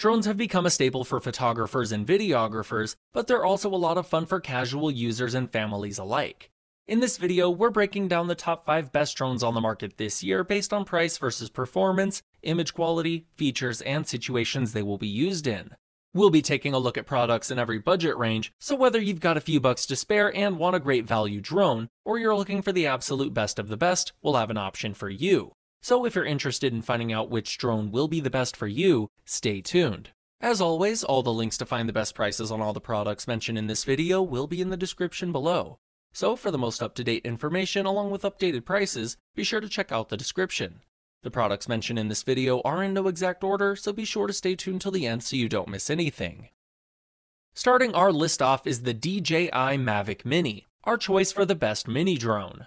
Drones have become a staple for photographers and videographers, but they're also a lot of fun for casual users and families alike. In this video, we're breaking down the top 5 best drones on the market this year based on price versus performance, image quality, features, and situations they will be used in. We'll be taking a look at products in every budget range, so whether you've got a few bucks to spare and want a great value drone, or you're looking for the absolute best of the best, we'll have an option for you. So if you're interested in finding out which drone will be the best for you, stay tuned. As always, all the links to find the best prices on all the products mentioned in this video will be in the description below. So for the most up-to-date information along with updated prices, be sure to check out the description. The products mentioned in this video are in no exact order, so be sure to stay tuned till the end so you don't miss anything. Starting our list off is the DJI Mavic Mini, our choice for the best mini drone.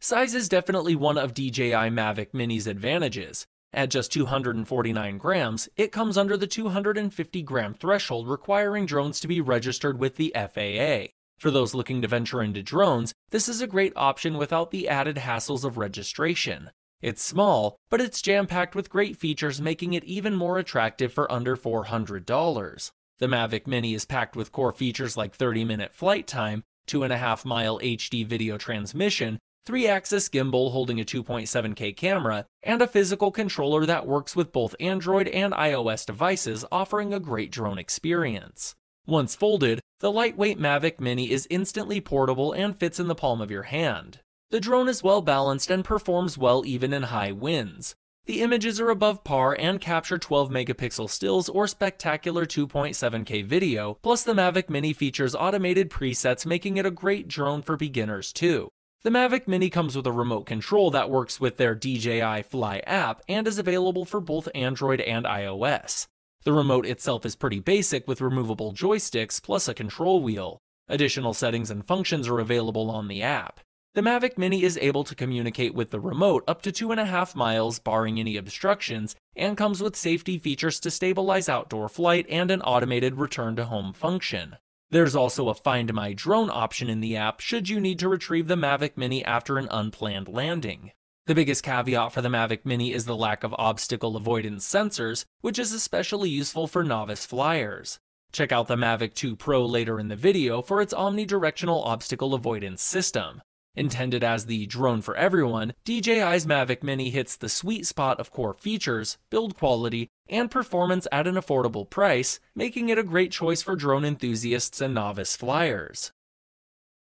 Size is definitely one of DJI Mavic Mini's advantages. At just 249 grams, it comes under the 250 gram threshold requiring drones to be registered with the FAA. For those looking to venture into drones, this is a great option without the added hassles of registration. It's small, but it's jam-packed with great features making it even more attractive for under $400. The Mavic Mini is packed with core features like 30-minute flight time, 2.5-mile HD video transmission, 3-axis gimbal holding a 2.7K camera, and a physical controller that works with both Android and iOS devices offering a great drone experience. Once folded, the lightweight Mavic Mini is instantly portable and fits in the palm of your hand. The drone is well balanced and performs well even in high winds. The images are above par and capture 12 megapixel stills or spectacular 2.7K video, plus the Mavic Mini features automated presets making it a great drone for beginners too. The Mavic Mini comes with a remote control that works with their DJI Fly app and is available for both Android and iOS. The remote itself is pretty basic with removable joysticks plus a control wheel. Additional settings and functions are available on the app. The Mavic Mini is able to communicate with the remote up to 2.5 miles barring any obstructions and comes with safety features to stabilize outdoor flight and an automated return to home function. There's also a Find My Drone option in the app should you need to retrieve the Mavic Mini after an unplanned landing. The biggest caveat for the Mavic Mini is the lack of obstacle avoidance sensors, which is especially useful for novice flyers. Check out the Mavic 2 Pro later in the video for its omnidirectional obstacle avoidance system. Intended as the drone for everyone, DJI's Mavic Mini hits the sweet spot of core features, build quality, and performance at an affordable price, making it a great choice for drone enthusiasts and novice flyers.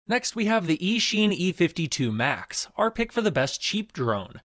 Next, we have the eSheen E52 Max, our pick for the best cheap drone.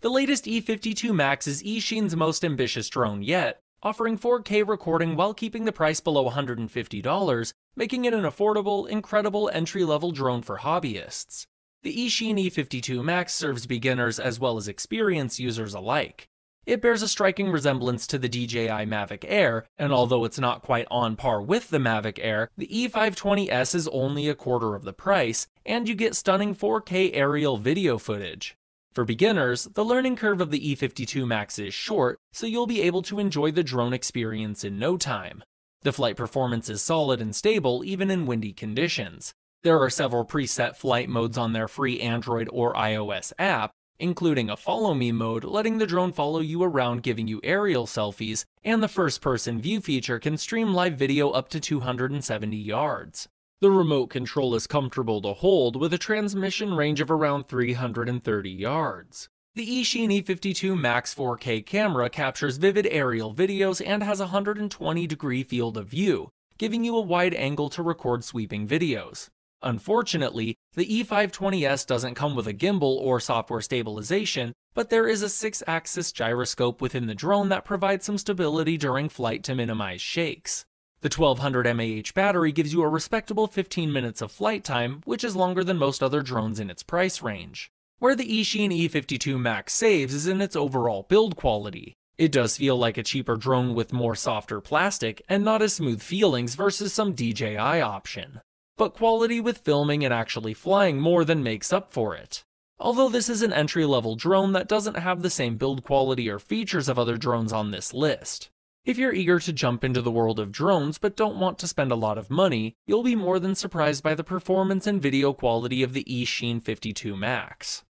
The latest E52 Max is eSheen's most ambitious drone yet, offering 4K recording while keeping the price below $150, making it an affordable, incredible entry-level drone for hobbyists. The Ishin E52 Max serves beginners as well as experienced users alike. It bears a striking resemblance to the DJI Mavic Air, and although it's not quite on par with the Mavic Air, the E520S is only a quarter of the price, and you get stunning 4K aerial video footage. For beginners, the learning curve of the E-52 Max is short, so you'll be able to enjoy the drone experience in no time. The flight performance is solid and stable even in windy conditions. There are several preset flight modes on their free Android or iOS app, including a follow me mode letting the drone follow you around giving you aerial selfies, and the first person view feature can stream live video up to 270 yards. The remote control is comfortable to hold with a transmission range of around 330 yards. The Ishin E52 Max 4K camera captures vivid aerial videos and has a 120 degree field of view, giving you a wide angle to record sweeping videos. Unfortunately, the E520S doesn't come with a gimbal or software stabilization, but there is a 6-axis gyroscope within the drone that provides some stability during flight to minimize shakes. The 1200 mAh battery gives you a respectable 15 minutes of flight time, which is longer than most other drones in its price range. Where the Ishin E52 Max saves is in its overall build quality. It does feel like a cheaper drone with more softer plastic and not as smooth feelings versus some DJI option. But quality with filming and actually flying more than makes up for it. Although this is an entry-level drone that doesn't have the same build quality or features of other drones on this list. If you're eager to jump into the world of drones but don't want to spend a lot of money, you'll be more than surprised by the performance and video quality of the eSheen 52 Max.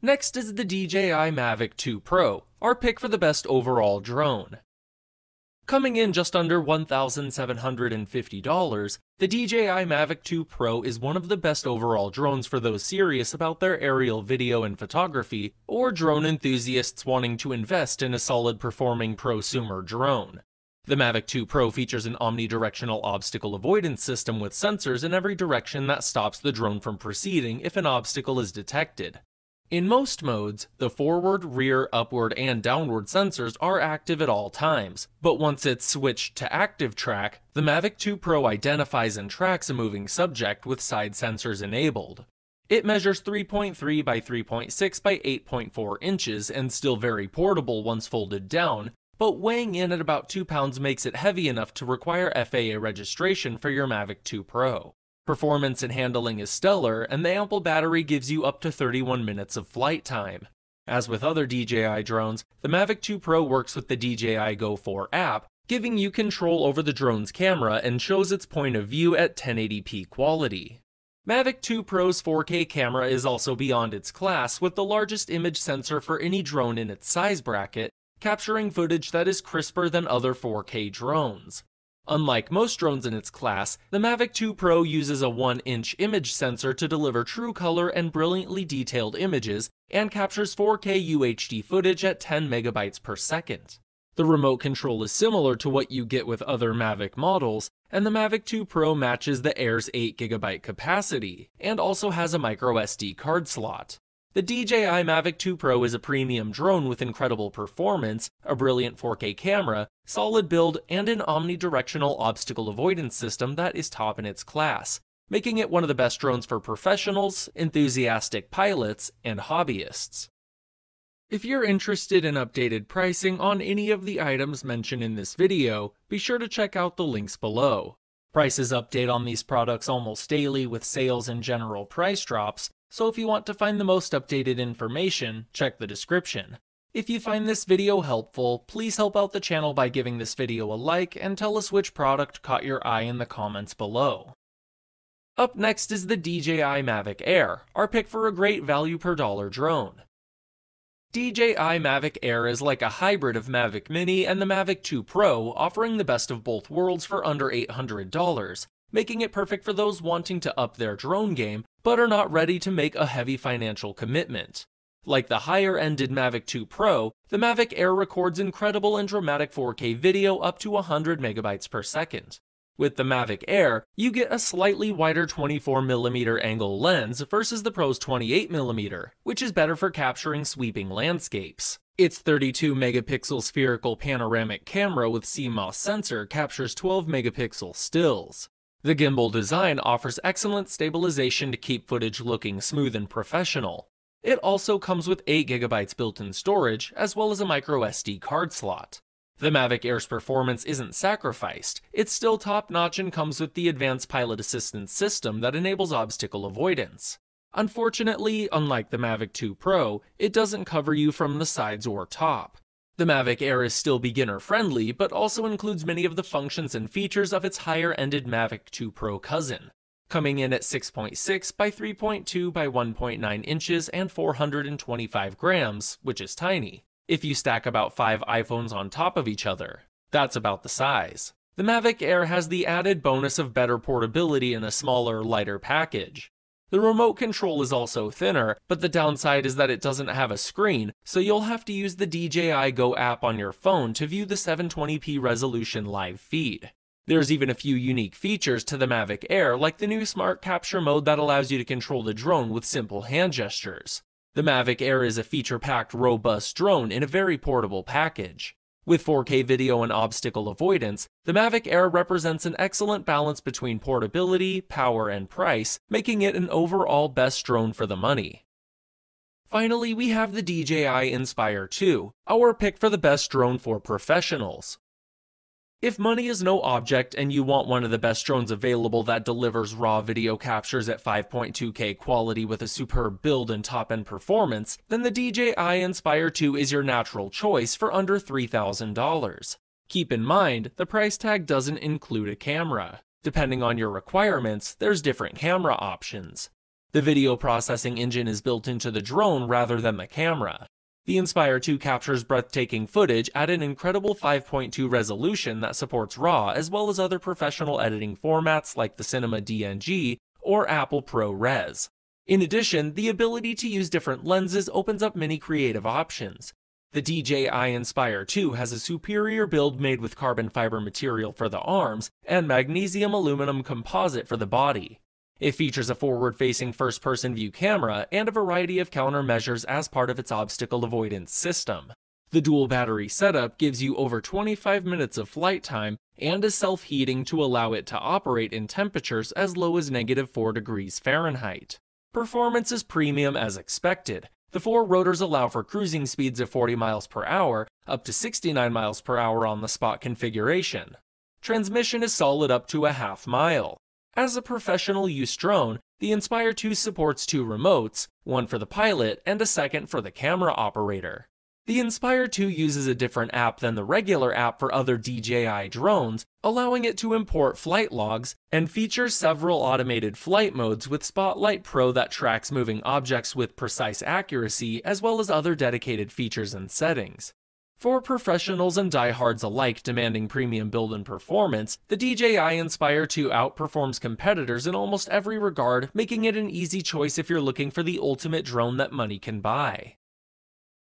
Next is the DJI Mavic 2 Pro, our pick for the best overall drone. Coming in just under $1,750, the DJI Mavic 2 Pro is one of the best overall drones for those serious about their aerial video and photography, or drone enthusiasts wanting to invest in a solid performing prosumer drone. The Mavic 2 Pro features an omnidirectional obstacle avoidance system with sensors in every direction that stops the drone from proceeding if an obstacle is detected. In most modes, the forward, rear, upward, and downward sensors are active at all times, but once it's switched to active track, the Mavic 2 Pro identifies and tracks a moving subject with side sensors enabled. It measures 3.3 by 3.6 by 8.4 inches and still very portable once folded down, but weighing in at about 2 pounds makes it heavy enough to require FAA registration for your Mavic 2 Pro. Performance and handling is stellar, and the ample battery gives you up to 31 minutes of flight time. As with other DJI drones, the Mavic 2 Pro works with the DJI Go 4 app, giving you control over the drone's camera and shows its point of view at 1080p quality. Mavic 2 Pro's 4K camera is also beyond its class with the largest image sensor for any drone in its size bracket, capturing footage that is crisper than other 4K drones. Unlike most drones in its class, the Mavic 2 Pro uses a 1-inch image sensor to deliver true color and brilliantly detailed images, and captures 4K UHD footage at 10 megabytes per second. The remote control is similar to what you get with other Mavic models, and the Mavic 2 Pro matches the Air's 8GB capacity, and also has a microSD card slot. The DJI Mavic 2 Pro is a premium drone with incredible performance, a brilliant 4K camera, solid build, and an omnidirectional obstacle avoidance system that is top in its class, making it one of the best drones for professionals, enthusiastic pilots, and hobbyists. If you're interested in updated pricing on any of the items mentioned in this video, be sure to check out the links below. Prices update on these products almost daily with sales and general price drops, so if you want to find the most updated information, check the description. If you find this video helpful, please help out the channel by giving this video a like and tell us which product caught your eye in the comments below. Up next is the DJI Mavic Air, our pick for a great value per dollar drone. DJI Mavic Air is like a hybrid of Mavic Mini and the Mavic 2 Pro, offering the best of both worlds for under $800, making it perfect for those wanting to up their drone game but are not ready to make a heavy financial commitment. Like the higher-ended Mavic 2 Pro, the Mavic Air records incredible and dramatic 4K video up to 100 megabytes per second. With the Mavic Air, you get a slightly wider 24mm angle lens versus the Pro's 28mm, which is better for capturing sweeping landscapes. Its 32 megapixel spherical panoramic camera with CMOS sensor captures 12 megapixel stills. The gimbal design offers excellent stabilization to keep footage looking smooth and professional. It also comes with 8GB built-in storage, as well as a microSD card slot. The Mavic Air's performance isn't sacrificed, it's still top-notch and comes with the advanced pilot assistance system that enables obstacle avoidance. Unfortunately, unlike the Mavic 2 Pro, it doesn't cover you from the sides or top. The Mavic Air is still beginner friendly, but also includes many of the functions and features of its higher ended Mavic 2 Pro cousin, coming in at 6.6 by 3.2 by 1.9 inches and 425 grams, which is tiny, if you stack about five iPhones on top of each other. That's about the size. The Mavic Air has the added bonus of better portability in a smaller, lighter package. The remote control is also thinner, but the downside is that it doesn't have a screen, so you'll have to use the DJI Go app on your phone to view the 720p resolution live feed. There's even a few unique features to the Mavic Air, like the new Smart Capture mode that allows you to control the drone with simple hand gestures. The Mavic Air is a feature-packed, robust drone in a very portable package. With 4K video and obstacle avoidance, the Mavic Air represents an excellent balance between portability, power, and price, making it an overall best drone for the money. Finally, we have the DJI Inspire 2, our pick for the best drone for professionals. If money is no object and you want one of the best drones available that delivers raw video captures at 5.2K quality with a superb build and top-end performance, then the DJI Inspire 2 is your natural choice for under $3,000. Keep in mind, the price tag doesn't include a camera. Depending on your requirements, there's different camera options. The video processing engine is built into the drone rather than the camera. The Inspire 2 captures breathtaking footage at an incredible 5.2 resolution that supports RAW as well as other professional editing formats like the Cinema DNG or Apple ProRes. In addition, the ability to use different lenses opens up many creative options. The DJI Inspire 2 has a superior build made with carbon fiber material for the arms and magnesium aluminum composite for the body. It features a forward-facing first-person view camera and a variety of countermeasures as part of its obstacle avoidance system. The dual battery setup gives you over 25 minutes of flight time and is self-heating to allow it to operate in temperatures as low as negative 4 degrees Fahrenheit. Performance is premium as expected. The four rotors allow for cruising speeds of 40 miles per hour, up to 69 miles per hour on the spot configuration. Transmission is solid up to a half mile. As a professional use drone, the Inspire 2 supports two remotes, one for the pilot and a second for the camera operator. The Inspire 2 uses a different app than the regular app for other DJI drones, allowing it to import flight logs and feature several automated flight modes with Spotlight Pro that tracks moving objects with precise accuracy as well as other dedicated features and settings. For professionals and diehards alike demanding premium build and performance, the DJI Inspire 2 outperforms competitors in almost every regard, making it an easy choice if you're looking for the ultimate drone that money can buy.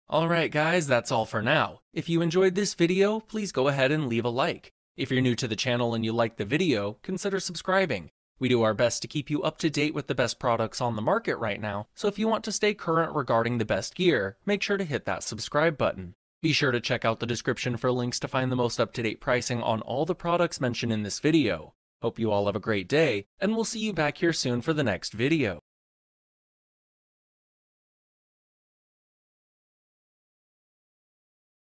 Alright guys, that's all for now. If you enjoyed this video, please go ahead and leave a like. If you're new to the channel and you like the video, consider subscribing. We do our best to keep you up to date with the best products on the market right now, so if you want to stay current regarding the best gear, make sure to hit that subscribe button. Be sure to check out the description for links to find the most up-to-date pricing on all the products mentioned in this video. Hope you all have a great day, and we'll see you back here soon for the next video.